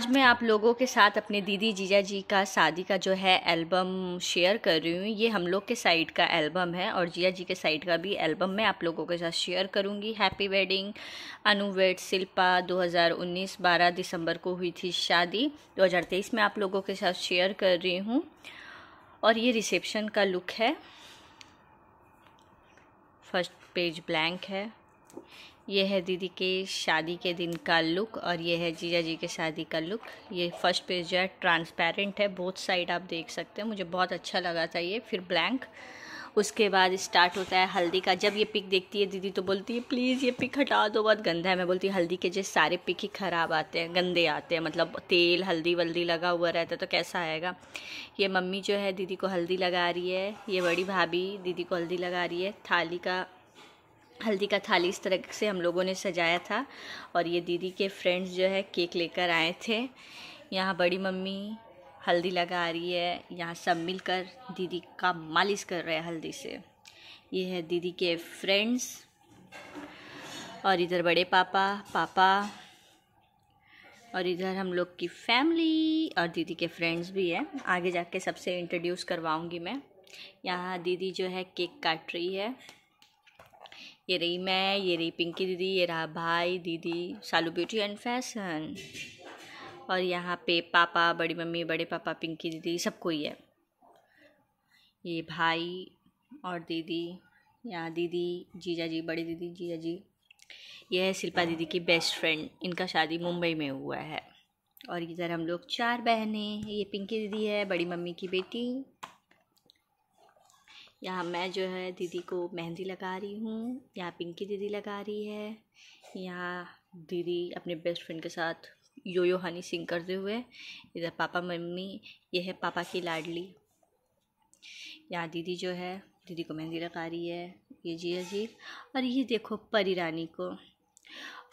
आज मैं आप लोगों के साथ अपने दीदी जीजा जी का शादी का जो है एल्बम शेयर कर रही हूँ ये हम लोग के साइड का एल्बम है और जीजा जी के साइड का भी एल्बम मैं आप लोगों के साथ शेयर करूँगी हैप्पी वेडिंग अनुवेट शिल्पा 2019 बारह दिसंबर को हुई थी शादी 2023 में आप लोगों के साथ शेयर कर रही हूँ और ये रिसेप्शन का लुक है फर्स्ट पेज ब्लैंक है ये है दीदी के शादी के दिन का लुक और ये है जीजा जी के शादी का लुक ये फर्स्ट पेज जो है ट्रांसपेरेंट है बोथ साइड आप देख सकते हैं मुझे बहुत अच्छा लगा था ये फिर ब्लैंक उसके बाद स्टार्ट होता है हल्दी का जब ये पिक देखती है दीदी तो बोलती है प्लीज़ ये पिक हटा दो बहुत गंदा है मैं बोलती हूँ हल्दी के जैसे सारे पिक ही ख़राब आते हैं गंदे आते हैं मतलब तेल हल्दी वल्दी लगा हुआ रहता है तो कैसा आएगा ये मम्मी जो है दीदी को हल्दी लगा रही है ये बड़ी भाभी दीदी को हल्दी लगा रही है थाली का हल्दी का थाली इस तरह से हम लोगों ने सजाया था और ये दीदी के फ्रेंड्स जो है केक लेकर आए थे यहाँ बड़ी मम्मी हल्दी लगा रही है यहाँ सब मिलकर दीदी का मालिश कर रहे हैं हल्दी से ये है दीदी के फ्रेंड्स और इधर बड़े पापा पापा और इधर हम लोग की फैमिली और दीदी के फ्रेंड्स भी हैं आगे जाके सबसे इंट्रोड्यूस करवाऊंगी मैं यहाँ दीदी जो है केक काट रही है ये रही मैं ये रही पिंकी दीदी ये रहा भाई दीदी शालू ब्यूटी एंड फैशन और यहाँ पे पापा बड़ी मम्मी बड़े पापा पिंकी दीदी सब कोई है ये भाई और दीदी यहाँ दीदी जीजा जी बड़ी दीदी जीजा जी ये है शिल्पा दीदी की बेस्ट फ्रेंड इनका शादी मुंबई में हुआ है और इधर हम लोग चार बहनें ये पिंकी दीदी है बड़ी मम्मी की बेटी यहाँ मैं जो है दीदी को मेहंदी लगा रही हूँ यहाँ पिंकी दीदी लगा रही है यहाँ दीदी अपने बेस्ट फ्रेंड के साथ यो यो हनी सिंग करते हुए इधर पापा मम्मी यह है पापा की लाडली यहाँ दीदी जो है दीदी को मेहंदी लगा रही है ये जी अजीब और ये देखो परी रानी को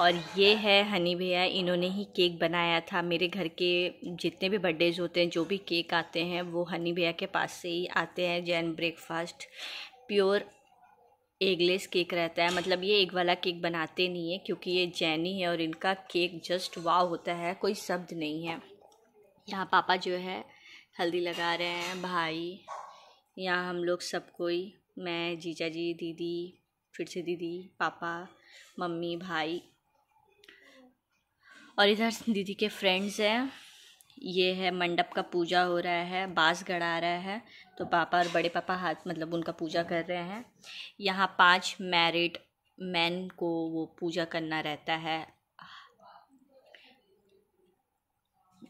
और ये है हनी भैया इन्होंने ही केक बनाया था मेरे घर के जितने भी बर्थडेज होते हैं जो भी केक आते हैं वो हनी भैया के पास से ही आते हैं Jain breakfast pure eggless cake रहता है मतलब ये एग वाला केक बनाते नहीं है क्योंकि ये जैनी है और इनका केक जस्ट वाव होता है कोई शब्द नहीं है यहाँ पापा जो है हल्दी लगा रहे हैं भाई यहाँ हम लोग सब कोई मैं जीजा जी दीदी फिर से दीदी पापा मम्मी भाई और इधर दीदी के फ्रेंड्स हैं ये है मंडप का पूजा हो रहा है बाँस गड़ा रहा है तो पापा और बड़े पापा हाथ मतलब उनका पूजा कर रहे हैं यहाँ पांच मैरिड मैन को वो पूजा करना रहता है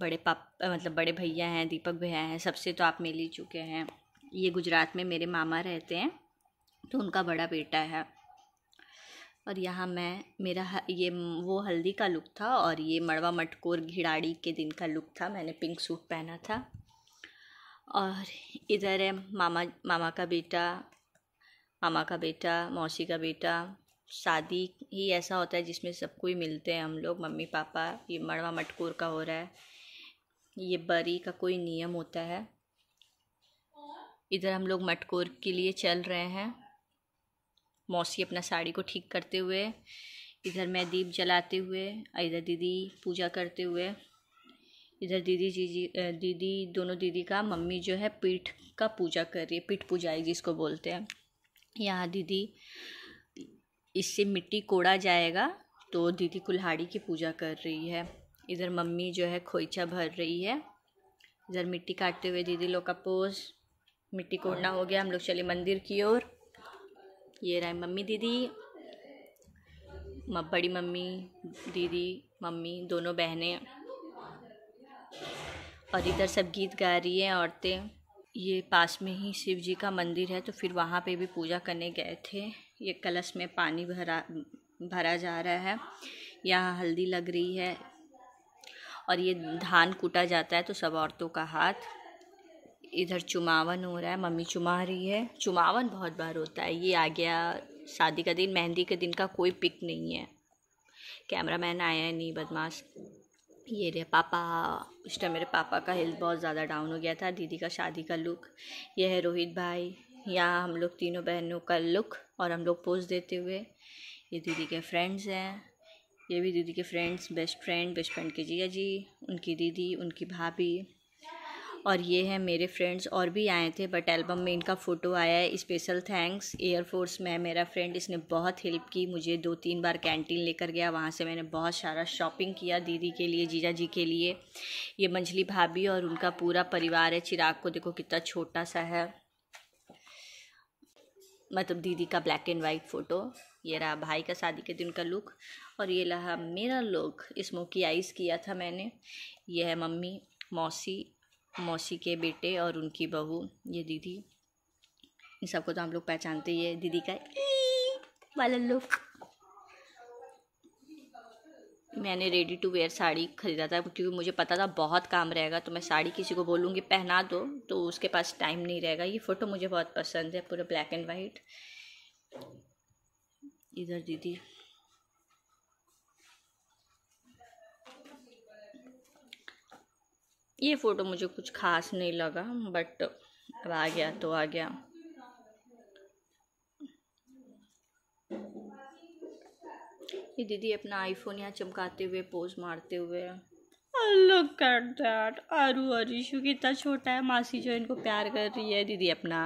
बड़े पापा मतलब बड़े भैया हैं दीपक भैया हैं सबसे तो आप मिल ही चुके हैं ये गुजरात में मेरे मामा रहते हैं तो उनका बड़ा बेटा है और यहाँ मैं मेरा ये वो हल्दी का लुक था और ये मड़वा मटकोर घिड़ाड़ी के दिन का लुक था मैंने पिंक सूट पहना था और इधर है मामा मामा का बेटा मामा का बेटा मौसी का बेटा शादी ही ऐसा होता है जिसमें सबको ही मिलते हैं हम लोग मम्मी पापा ये मड़वा मटकोर का हो रहा है ये बरी का कोई नियम होता है इधर हम लोग मटकोर के लिए चल रहे हैं मौसी अपना साड़ी को ठीक करते हुए इधर मैं दीप जलाते हुए इधर दीदी पूजा करते हुए इधर दीदी जी जी दीदी दोनों दीदी का मम्मी जो है पीठ का पूजा कर रही है पीठ पूजाई जिसको बोलते हैं यहाँ दीदी इससे मिट्टी कोड़ा जाएगा तो दीदी कुल्हाड़ी की पूजा कर रही है इधर मम्मी जो है खोइचा भर रही है इधर मिट्टी काटते हुए दीदी लोग का पोज मिट्टी कोड़ना हो गया हम लोग चले मंदिर की ओर ये रहे मम्मी दीदी बड़ी मम्मी दीदी मम्मी दोनों बहनें और इधर सब गीत गा रही है औरतें ये पास में ही शिव जी का मंदिर है तो फिर वहाँ पे भी पूजा करने गए थे ये कलश में पानी भरा भरा जा रहा है यहाँ हल्दी लग रही है और ये धान कूटा जाता है तो सब औरतों का हाथ इधर चुमावन हो रहा है मम्मी चुमा रही है चुमावन बहुत बार होता है ये आ गया शादी का दिन मेहंदी के दिन का कोई पिक नहीं है कैमरा मैन आया है नहीं बदमाश ये रे पापा उस टाइम मेरे पापा का हेल्थ बहुत ज़्यादा डाउन हो गया था दीदी का शादी का लुक यह है रोहित भाई यहाँ हम लोग तीनों बहनों का लुक और हम लोग पोज देते हुए ये दीदी के फ्रेंड्स हैं ये भी दीदी के friends best friend best friend के जिया जी उनकी दीदी उनकी भाभी और ये है मेरे फ्रेंड्स और भी आए थे बट एल्बम में इनका फ़ोटो आया है स्पेशल थैंक्स एयरफोर्स में मेरा फ्रेंड इसने बहुत हेल्प की मुझे दो तीन बार कैंटीन लेकर गया वहाँ से मैंने बहुत सारा शॉपिंग किया दीदी के लिए जीजा जी के लिए ये मंझली भाभी और उनका पूरा परिवार है चिराग को देखो कितना छोटा सा है मतलब दीदी का ब्लैक एंड वाइट फ़ोटो ये रहा भाई का शादी के दिन का लुक और ये रहा मेरा लुक स्मोकी आइस किया था मैंने ये है मम्मी मौसी मौसी के बेटे और उनकी बहू ये दीदी इन सबको तो हम लोग पहचानते ही है दीदी का वाला लुक मैंने रेडी टू वेयर साड़ी ख़रीदा था क्योंकि मुझे पता था बहुत काम रहेगा तो मैं साड़ी किसी को बोलूँगी पहना दो तो उसके पास टाइम नहीं रहेगा ये फ़ोटो मुझे बहुत पसंद है पूरा ब्लैक एंड वाइट इधर दीदी ये फ़ोटो मुझे कुछ खास नहीं लगा बट अब आ गया तो आ गया ये दीदी अपना आईफोन यहाँ चमकाते हुए पोज मारते हुए लुक एट दैट अरू और कितना छोटा है मासी जो इनको प्यार कर रही है दीदी अपना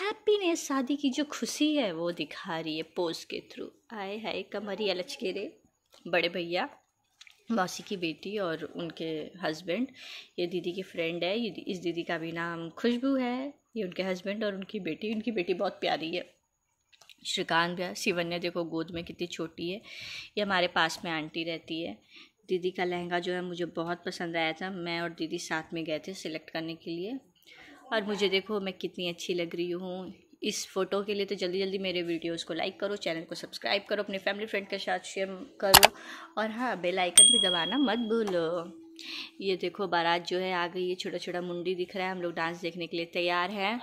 हैप्पीनेस शादी की जो खुशी है वो दिखा रही है पोज के थ्रू आए हाय कमरिया लचके रे बड़े भैया मौसी की बेटी और उनके हस्बैंड ये दीदी की फ्रेंड है इस दीदी का भी नाम खुशबू है ये उनके हस्बैंड और उनकी बेटी उनकी बेटी बहुत प्यारी है श्रीकांत भैया सिवन्या देखो गोद में कितनी छोटी है ये हमारे पास में आंटी रहती है दीदी का लहंगा जो है मुझे बहुत पसंद आया था मैं और दीदी साथ में गए थे सिलेक्ट करने के लिए और मुझे देखो मैं कितनी अच्छी लग रही हूँ इस फोटो के लिए तो जल्दी जल्दी मेरे वीडियोस को लाइक करो चैनल को सब्सक्राइब करो अपने फैमिली फ्रेंड के साथ शेयर करो और हाँ बेल आइकन भी दबाना मत भूलो ये देखो बारात जो है आ गई है छोटा छोटा मुंडी दिख रहा है हम लोग डांस देखने के लिए तैयार हैं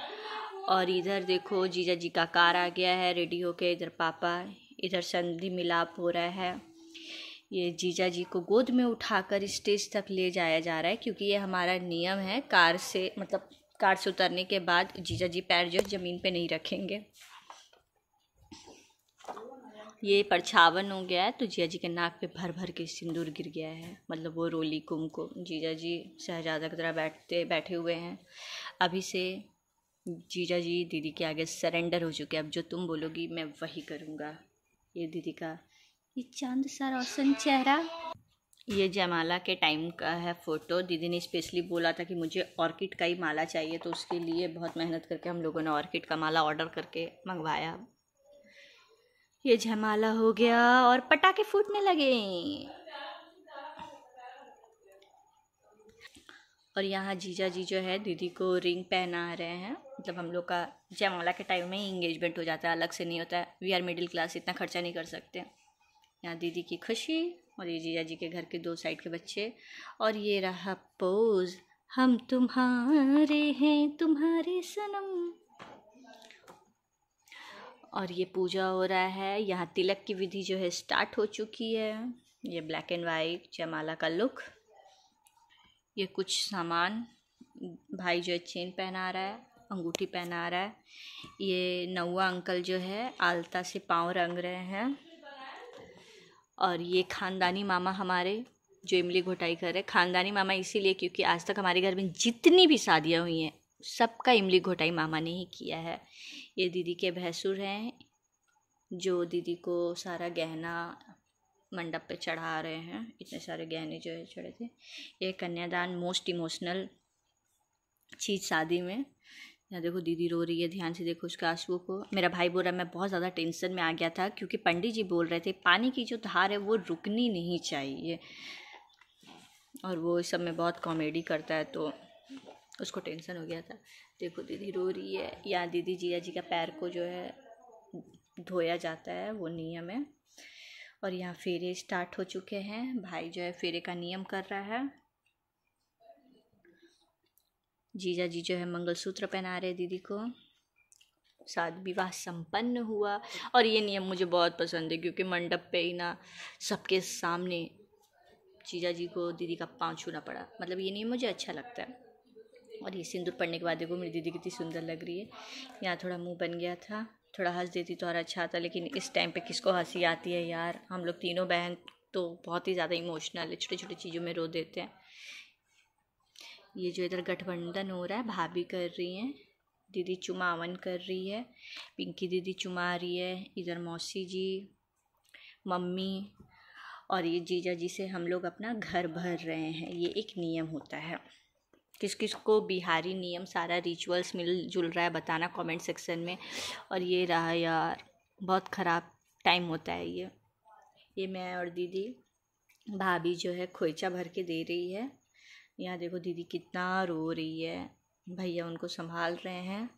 और इधर देखो जीजा जी का कार आ गया है रेडी होके इधर पापा इधर संधि मिलाप हो रहा है ये जीजा जी को गोद में उठाकर स्टेज तक ले जाया जा रहा है क्योंकि ये हमारा नियम है कार से मतलब कार से उतरने के बाद जीजा जी पैर जो ज़मीन पे नहीं रखेंगे ये परछावन हो गया है तो जिया जी के नाक पे भर भर के सिंदूर गिर गया है मतलब वो रोली कुमकुम जीजा जी शहजादा की तरह बैठते बैठे हुए हैं अभी से जीजा जी दीदी के आगे सरेंडर हो चुके हैं अब जो तुम बोलोगी मैं वही करूँगा ये दीदी का ये चांद सा रोशन चेहरा ये जयमाला के टाइम का है फ़ोटो दीदी ने स्पेशली बोला था कि मुझे ऑर्किड का ही माला चाहिए तो उसके लिए बहुत मेहनत करके हम लोगों ने ऑर्किड का माला ऑर्डर करके मंगवाया ये जयमाला हो गया और पटाखे फूटने लगे और यहाँ जीजा जी जो है दीदी को रिंग पहना रहे हैं मतलब हम लोग का जयमाला के टाइम में ही इंगेजमेंट हो जाता है अलग से नहीं होता है वी आर मिडिल क्लास इतना खर्चा नहीं कर सकते यहाँ दीदी की खुशी और ये जीजा जी के घर के दो साइड के बच्चे और ये रहा पोज हम तुम्हारे हैं तुम्हारे सनम और ये पूजा हो रहा है यहाँ तिलक की विधि जो है स्टार्ट हो चुकी है ये ब्लैक एंड वाइट जयमाला का लुक ये कुछ सामान भाई जो है चेन पहना रहा है अंगूठी पहना रहा है ये नौवा अंकल जो है आलता से पाँव रंग रहे हैं और ये ख़ानदानी मामा हमारे जो इमली घोटाई कर रहे ख़ानदानी मामा इसीलिए क्योंकि आज तक हमारे घर में जितनी भी शादियाँ हुई हैं सबका इमली घोटाई मामा ने ही किया है ये दीदी के भैंसुर हैं जो दीदी को सारा गहना मंडप पे चढ़ा रहे हैं इतने सारे गहने जो है चढ़े थे ये कन्यादान मोस्ट इमोशनल चीज़ शादी में यहाँ देखो दीदी रो रही है ध्यान से देखो उसके आंसुओं को मेरा भाई बोल रहा है मैं बहुत ज़्यादा टेंशन में आ गया था क्योंकि पंडित जी बोल रहे थे पानी की जो धार है वो रुकनी नहीं चाहिए और वो इस सब में बहुत कॉमेडी करता है तो उसको टेंशन हो गया था देखो दीदी रो रही है या दीदी जिया जी का पैर को जो है धोया जाता है वो नियम है और यहाँ फेरे स्टार्ट हो चुके हैं भाई जो है फेरे का नियम कर रहा है जीजा जी जो है मंगलसूत्र पहना रहे दीदी को साथ विवाह संपन्न हुआ और ये नियम मुझे बहुत पसंद है क्योंकि मंडप पे ही ना सबके सामने जीजा जी को दीदी का पाँव छूना पड़ा मतलब ये नियम मुझे अच्छा लगता है और ये सिंदूर पड़ने के बाद देखो मेरी दीदी कितनी सुंदर लग रही है यहाँ थोड़ा मुंह बन गया था थोड़ा हंस देती तो और अच्छा आता लेकिन इस टाइम पे किसको हंसी आती है यार हम लोग तीनों बहन तो बहुत ही ज़्यादा इमोशनल है छोटे छोटे चीज़ों में रो देते हैं ये जो इधर गठबंधन हो रहा है भाभी कर रही हैं दीदी चुमावन कर रही है पिंकी दीदी चुमा रही है इधर मौसी जी मम्मी और ये जीजा जी से हम लोग अपना घर भर रहे हैं ये एक नियम होता है किस किस को बिहारी नियम सारा रिचुअल्स मिल जुल रहा है बताना कमेंट सेक्शन में और ये रहा यार बहुत ख़राब टाइम होता है ये ये मैं और दीदी भाभी जो है खोइचा भर के दे रही है यहाँ देखो दीदी कितना रो रही है भैया उनको संभाल रहे हैं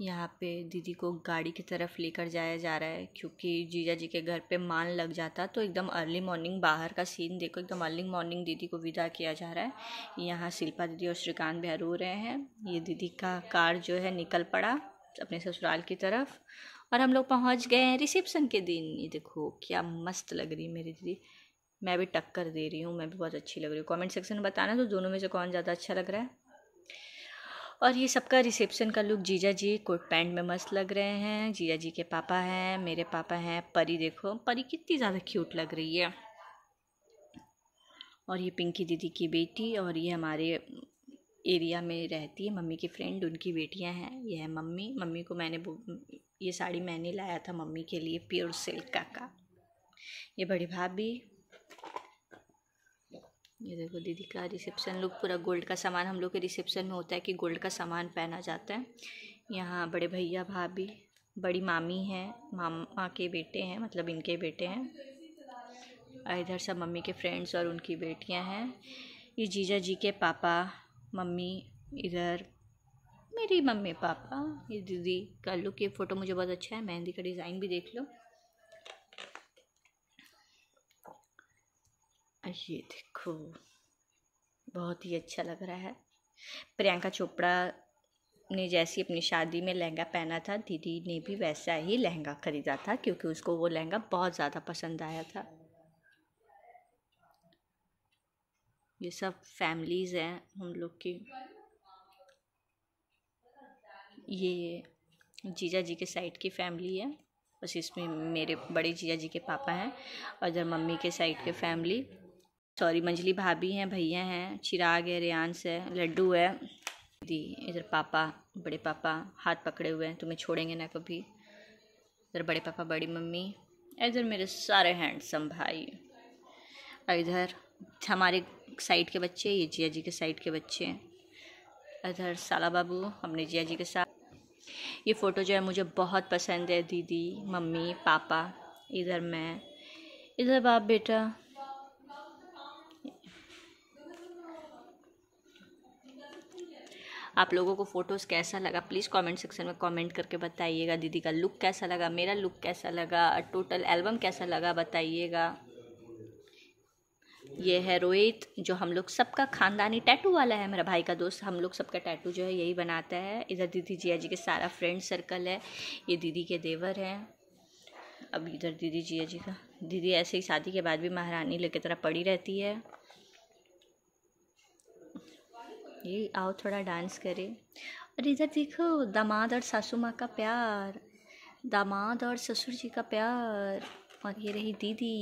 यहाँ पे दीदी को गाड़ी की तरफ लेकर जाया जा रहा है क्योंकि जीजा जी के घर पे मान लग जाता तो एकदम अर्ली मॉर्निंग बाहर का सीन देखो एकदम अर्ली मॉर्निंग दीदी को विदा किया जा रहा है यहाँ शिल्पा दीदी और श्रीकांत भैया रो रहे हैं ये दीदी का कार जो है निकल पड़ा अपने ससुराल की तरफ और हम लोग पहुँच गए हैं रिसेप्शन के दिन ये देखो क्या मस्त लग रही है मेरी दीदी मैं भी टक्कर दे रही हूँ मैं भी बहुत अच्छी लग रही हूँ कमेंट सेक्शन में बताना तो दोनों में से कौन ज़्यादा अच्छा लग रहा है और ये सबका रिसेप्शन का लुक जीजा जी कोट पैंट में मस्त लग रहे हैं जीजा जी के पापा हैं मेरे पापा हैं परी देखो परी कितनी ज़्यादा क्यूट लग रही है और ये पिंकी दीदी की बेटी और ये हमारे एरिया में रहती है मम्मी की फ्रेंड उनकी बेटियां हैं यह है मम्मी मम्मी को मैंने ये साड़ी मैंने लाया था मम्मी के लिए प्योर सिल्क का का ये बड़ी भाभी ये देखो दीदी का रिसेप्शन लुक पूरा गोल्ड का सामान हम लोग के रिसेप्शन में होता है कि गोल्ड का सामान पहना जाता है यहाँ बड़े भैया भाभी बड़ी मामी हैं मामा के बेटे हैं मतलब इनके बेटे हैं इधर सब मम्मी के फ्रेंड्स और उनकी बेटियाँ हैं ये जीजा जी के पापा मम्मी इधर मेरी मम्मी पापा ये दीदी का लुक ये फ़ोटो मुझे बहुत अच्छा है मेहंदी का डिज़ाइन भी देख लो ये देखो बहुत ही अच्छा लग रहा है प्रियंका चोपड़ा ने जैसी अपनी शादी में लहंगा पहना था दीदी ने भी वैसा ही लहंगा खरीदा था क्योंकि उसको वो लहंगा बहुत ज़्यादा पसंद आया था ये सब फैमिलीज़ हैं हम लोग की ये जीजा जी के साइड की फैमिली है बस इसमें मेरे बड़े जीजा जी के पापा हैं और इधर मम्मी के साइड के फैमिली सॉरी मंजली भाभी हैं भैया हैं चिराग है रेंस है लड्डू है दी इधर पापा बड़े पापा हाथ पकड़े हुए हैं तुम्हें छोड़ेंगे ना कभी इधर बड़े पापा बड़ी मम्मी इधर मेरे सारे हैंडसम भाई और इधर हमारे साइड के बच्चे ये जिया जी के साइड के बच्चे इधर साला बाबू हमने जिया जी के साथ ये फ़ोटो जो है मुझे बहुत पसंद है दीदी मम्मी पापा इधर मैं इधर बाप बेटा आप लोगों को फ़ोटोज़ कैसा लगा प्लीज़ कमेंट सेक्शन में कमेंट करके बताइएगा दीदी का लुक कैसा लगा मेरा लुक कैसा लगा टोटल एल्बम कैसा लगा बताइएगा ये है रोहित जो हम लोग सबका खानदानी टैटू वाला है मेरा भाई का दोस्त हम लोग सबका टैटू जो है यही बनाता है इधर दीदी जिया जी के सारा फ्रेंड सर्कल है ये दीदी के देवर हैं अब इधर दीदी जिया जी का दीदी ऐसे ही शादी के बाद भी महारानी लेके तरह पड़ी रहती है ये आओ थोड़ा डांस करें और इधर देखो दामाद और सासू माँ का प्यार दामाद और ससुर जी का प्यार और ये रही दीदी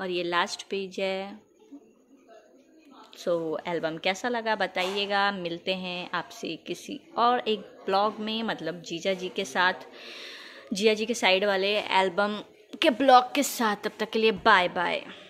और ये लास्ट पेज है सो so, एल्बम कैसा लगा बताइएगा मिलते हैं आपसे किसी और एक ब्लॉग में मतलब जीजा जी के साथ जिया जी के साइड वाले एल्बम के ब्लॉग के साथ तब तक के लिए बाय बाय